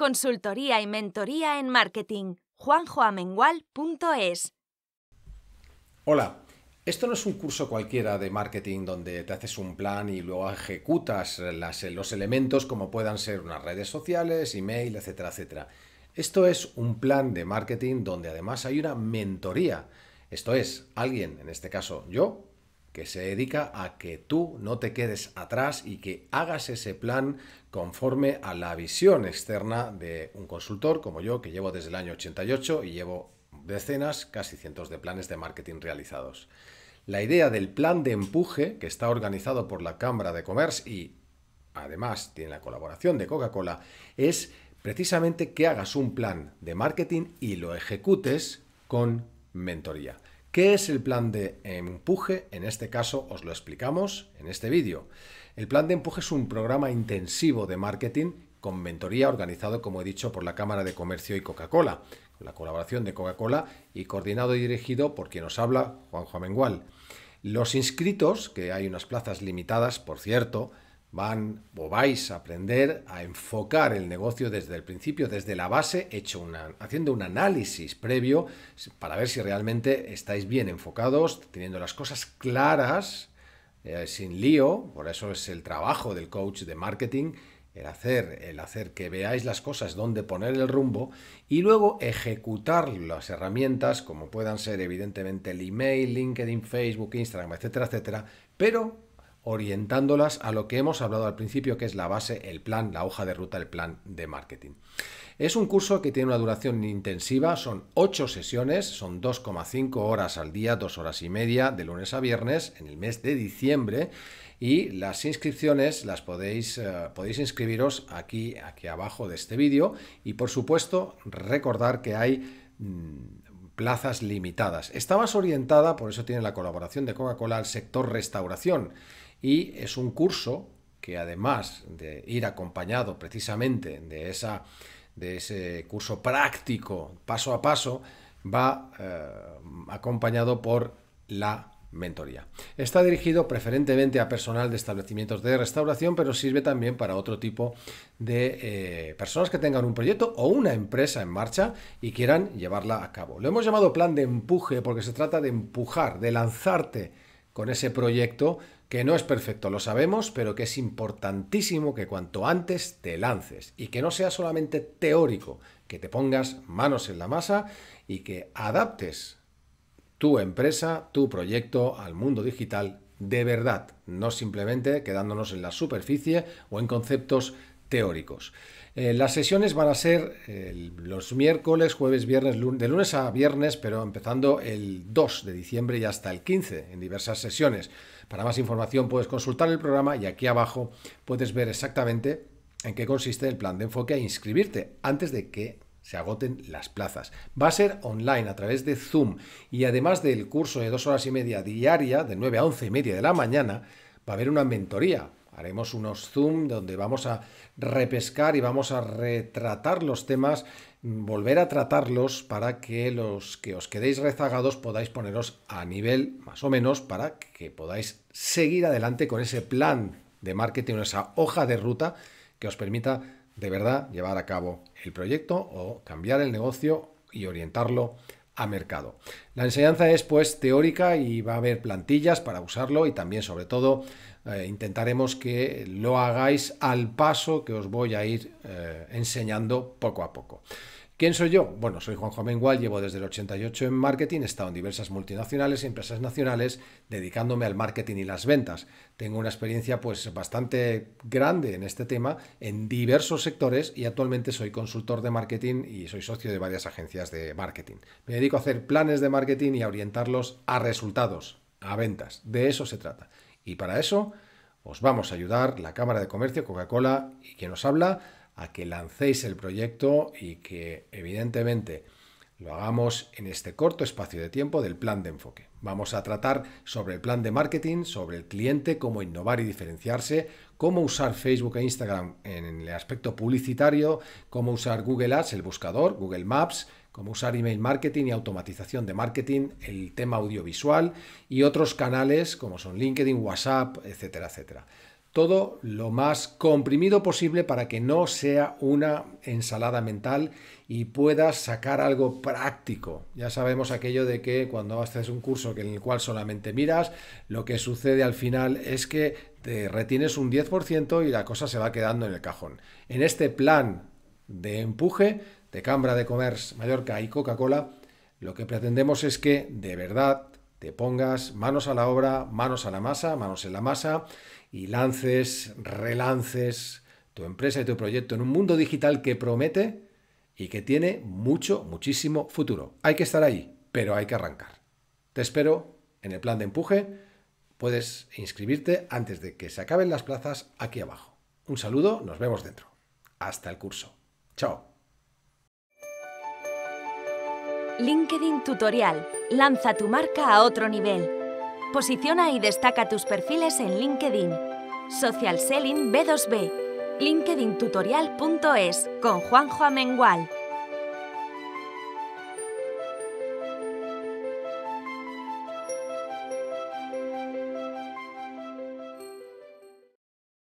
Consultoría y mentoría en marketing. juanjoamengual.es Hola, esto no es un curso cualquiera de marketing donde te haces un plan y luego ejecutas los elementos como puedan ser unas redes sociales, email, etcétera, etcétera. Esto es un plan de marketing donde además hay una mentoría. Esto es, alguien, en este caso yo, que se dedica a que tú no te quedes atrás y que hagas ese plan conforme a la visión externa de un consultor como yo, que llevo desde el año 88 y llevo decenas, casi cientos de planes de marketing realizados. La idea del plan de empuje, que está organizado por la Cámara de Comercio y además tiene la colaboración de Coca-Cola, es precisamente que hagas un plan de marketing y lo ejecutes con mentoría. ¿Qué es el plan de empuje? En este caso os lo explicamos en este vídeo. El plan de empuje es un programa intensivo de marketing con mentoría organizado, como he dicho, por la Cámara de Comercio y Coca-Cola, con la colaboración de Coca-Cola y coordinado y dirigido por quien os habla, Juanjo Amengual. Los inscritos, que hay unas plazas limitadas, por cierto, van o vais a aprender a enfocar el negocio desde el principio, desde la base, hecho una, haciendo un análisis previo para ver si realmente estáis bien enfocados, teniendo las cosas claras, eh, sin lío, por eso es el trabajo del coach de marketing, el hacer, el hacer que veáis las cosas, dónde poner el rumbo y luego ejecutar las herramientas como puedan ser evidentemente el email, LinkedIn, Facebook, Instagram, etcétera, etcétera, pero orientándolas a lo que hemos hablado al principio, que es la base, el plan, la hoja de ruta, el plan de marketing. Es un curso que tiene una duración intensiva, son 8 sesiones, son 2,5 horas al día, 2 horas y media, de lunes a viernes, en el mes de diciembre. Y las inscripciones las podéis, eh, podéis inscribiros aquí, aquí abajo de este vídeo. Y por supuesto, recordar que hay mm, plazas limitadas. Está más orientada, por eso tiene la colaboración de Coca-Cola, al sector restauración y es un curso que además de ir acompañado precisamente de, esa, de ese curso práctico paso a paso, va eh, acompañado por la mentoría. Está dirigido preferentemente a personal de establecimientos de restauración, pero sirve también para otro tipo de eh, personas que tengan un proyecto o una empresa en marcha y quieran llevarla a cabo. Lo hemos llamado plan de empuje porque se trata de empujar, de lanzarte con ese proyecto que no es perfecto, lo sabemos, pero que es importantísimo que cuanto antes te lances y que no sea solamente teórico, que te pongas manos en la masa y que adaptes tu empresa, tu proyecto al mundo digital de verdad, no simplemente quedándonos en la superficie o en conceptos teóricos. Eh, las sesiones van a ser eh, los miércoles, jueves, viernes, de lunes a viernes, pero empezando el 2 de diciembre y hasta el 15 en diversas sesiones. Para más información puedes consultar el programa y aquí abajo puedes ver exactamente en qué consiste el plan de enfoque a inscribirte antes de que se agoten las plazas. Va a ser online a través de Zoom y además del curso de dos horas y media diaria, de 9 a 11 y media de la mañana, va a haber una mentoría Haremos unos zoom donde vamos a repescar y vamos a retratar los temas, volver a tratarlos para que los que os quedéis rezagados podáis poneros a nivel más o menos para que podáis seguir adelante con ese plan de marketing, esa hoja de ruta que os permita de verdad llevar a cabo el proyecto o cambiar el negocio y orientarlo mercado. La enseñanza es pues teórica y va a haber plantillas para usarlo y también sobre todo eh, intentaremos que lo hagáis al paso que os voy a ir eh, enseñando poco a poco. ¿Quién soy yo? Bueno, soy Juanjo Mengual, llevo desde el 88 en marketing, he estado en diversas multinacionales y empresas nacionales dedicándome al marketing y las ventas. Tengo una experiencia pues bastante grande en este tema en diversos sectores y actualmente soy consultor de marketing y soy socio de varias agencias de marketing. Me dedico a hacer planes de marketing y a orientarlos a resultados, a ventas. De eso se trata. Y para eso os vamos a ayudar la Cámara de Comercio, Coca-Cola y quien nos habla a que lancéis el proyecto y que evidentemente lo hagamos en este corto espacio de tiempo del plan de enfoque. Vamos a tratar sobre el plan de marketing, sobre el cliente, cómo innovar y diferenciarse, cómo usar Facebook e Instagram en el aspecto publicitario, cómo usar Google Ads, el buscador, Google Maps, cómo usar email marketing y automatización de marketing, el tema audiovisual y otros canales como son LinkedIn, WhatsApp, etcétera, etcétera todo lo más comprimido posible para que no sea una ensalada mental y puedas sacar algo práctico. Ya sabemos aquello de que cuando haces un curso en el cual solamente miras, lo que sucede al final es que te retienes un 10% y la cosa se va quedando en el cajón. En este plan de empuje de Cambra de Comercio Mallorca y Coca-Cola, lo que pretendemos es que de verdad te pongas manos a la obra, manos a la masa, manos en la masa y lances, relances tu empresa y tu proyecto en un mundo digital que promete y que tiene mucho, muchísimo futuro. Hay que estar ahí, pero hay que arrancar. Te espero en el plan de empuje. Puedes inscribirte antes de que se acaben las plazas aquí abajo. Un saludo, nos vemos dentro. Hasta el curso. Chao. LinkedIn Tutorial. Lanza tu marca a otro nivel. Posiciona y destaca tus perfiles en LinkedIn. Social Selling B2B. LinkedIntutorial.es con Juanjo Amengual.